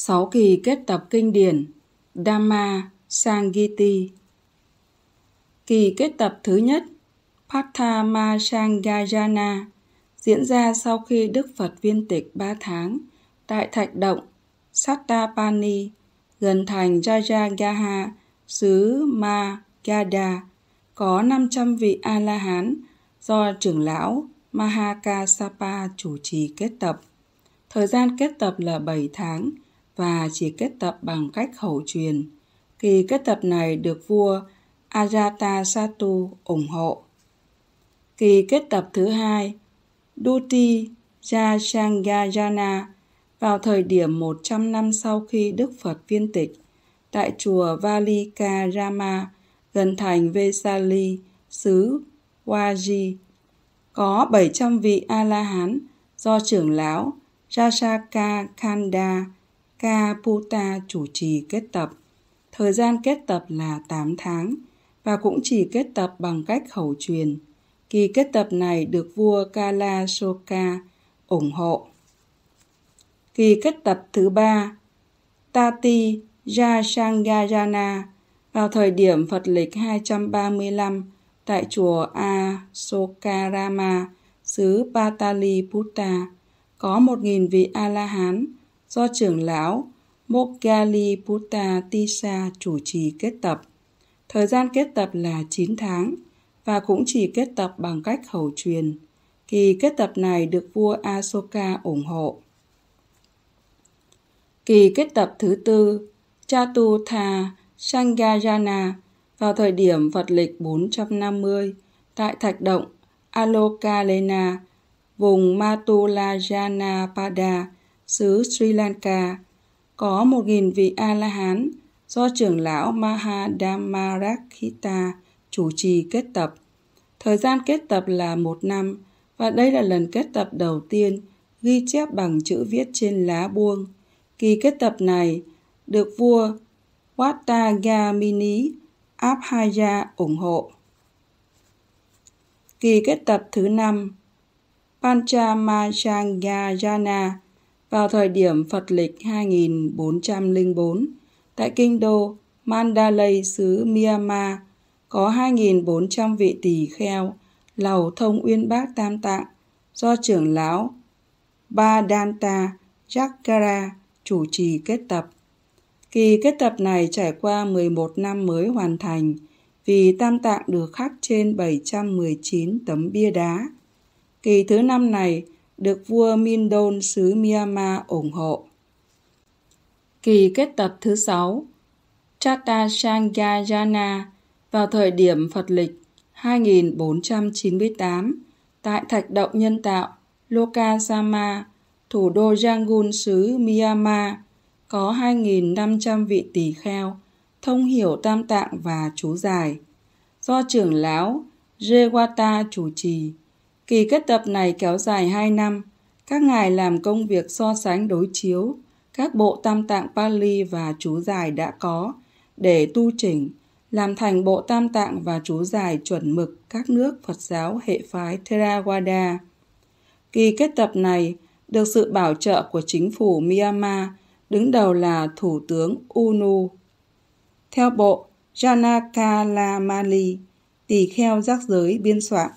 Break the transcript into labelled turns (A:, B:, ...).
A: sáu kỳ kết tập kinh điển Dhamma Sangiti. Kỳ kết tập thứ nhất Pathama Sangajana diễn ra sau khi Đức Phật viên tịch 3 tháng tại Thạch Động, Sattapani, gần thành rajagaha xứ Magadha, có 500 vị A-la-hán do trưởng lão Mahakasapa chủ trì kết tập. Thời gian kết tập là 7 tháng – và chỉ kết tập bằng cách khẩu truyền. Kỳ kết tập này được vua Ajatasattu ủng hộ. Kỳ kết tập thứ hai, Duti Jasangajana vào thời điểm 100 năm sau khi Đức Phật viên tịch tại chùa Valikarama gần thành Vesali, xứ Waji. Có 700 vị A-la-hán do trưởng lão Rasaka Khanda Kaputa chủ trì kết tập. Thời gian kết tập là 8 tháng và cũng chỉ kết tập bằng cách khẩu truyền. Kỳ kết tập này được vua Kala Soka ủng hộ. Kỳ kết tập thứ ba, Tati Jasangayana vào thời điểm Phật lịch 235 tại chùa Asokarama, xứ Patali có một nghìn vị A-la-hán do trưởng lão Mogaliputta Tisa chủ trì kết tập. Thời gian kết tập là 9 tháng và cũng chỉ kết tập bằng cách khẩu truyền. Kỳ kết tập này được vua Asoka ủng hộ. Kỳ kết tập thứ tư, Chatutha Sangayana vào thời điểm Phật lịch 450 tại Thạch Động Alokalena, vùng Matulajanapada, xứ Sri Lanka, có một nghìn vị A-la-hán do trưởng lão Mahadamarakhita chủ trì kết tập. Thời gian kết tập là một năm và đây là lần kết tập đầu tiên ghi chép bằng chữ viết trên lá buông. Kỳ kết tập này được vua Wattagamini Abhaya ủng hộ. Kỳ kết tập thứ năm Panchamajangayana vào thời điểm Phật lịch 2404 tại kinh đô Mandalay xứ Myanmar có 2.400 vị tỳ kheo lầu thông uyên bác tam tạng do trưởng lão Badanta Jakara chủ trì kết tập. Kỳ kết tập này trải qua 11 năm mới hoàn thành vì tam tạng được khắc trên 719 tấm bia đá. Kỳ thứ năm này, được vua Mindon xứ Myanmar ủng hộ. Kỳ kết tập thứ 6 Chatta Sangayana vào thời điểm Phật lịch 2498 tại thạch động nhân tạo Lokasama, thủ đô Yangon xứ Myanmar, có 2.500 vị tỳ kheo, thông hiểu tam tạng và chú giải, do trưởng lão Jewata chủ trì. Kỳ kết tập này kéo dài 2 năm. Các ngài làm công việc so sánh đối chiếu các bộ tam tạng Pali và chú giải đã có để tu chỉnh, làm thành bộ tam tạng và chú giải chuẩn mực các nước Phật giáo hệ phái Theravada. Kỳ kết tập này được sự bảo trợ của chính phủ Myanmar, đứng đầu là Thủ tướng Unu. Theo bộ Janakalamali, tỳ kheo giác giới biên soạn.